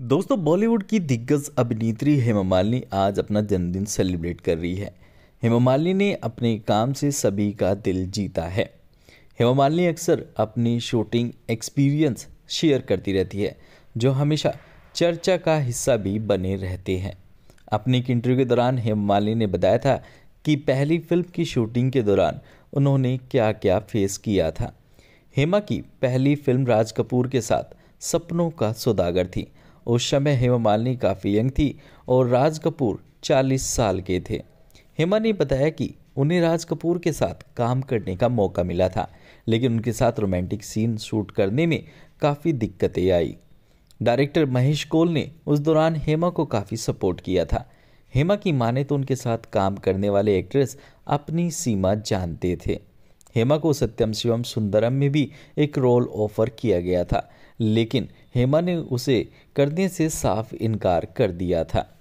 दोस्तों बॉलीवुड की दिग्गज अभिनेत्री हेमा मालिनी आज अपना जन्मदिन सेलिब्रेट कर रही है हेमा मालिनी ने अपने काम से सभी का दिल जीता है हेमा मालिनी अक्सर अपनी शूटिंग एक्सपीरियंस शेयर करती रहती है जो हमेशा चर्चा का हिस्सा भी बने रहते हैं अपने एक इंटरव्यू के दौरान हेमा मालिनी ने बताया था कि पहली फिल्म की शूटिंग के दौरान उन्होंने क्या क्या फेस किया था हेमा की पहली फिल्म राज कपूर के साथ सपनों का सौदागर थी उस समय हेमा मालिनी काफ़ी यंग थी और राज कपूर चालीस साल के थे हेमा ने बताया कि उन्हें राज कपूर के साथ काम करने का मौका मिला था लेकिन उनके साथ रोमांटिक सीन शूट करने में काफ़ी दिक्कतें आई डायरेक्टर महेश कोल ने उस दौरान हेमा को काफ़ी सपोर्ट किया था हेमा की माने तो उनके साथ काम करने वाले एक्ट्रेस अपनी सीमा जानते थे हेमा को सत्यम शिवम सुंदरम में भी एक रोल ऑफर किया गया था लेकिन हेमा ने उसे करने से साफ इनकार कर दिया था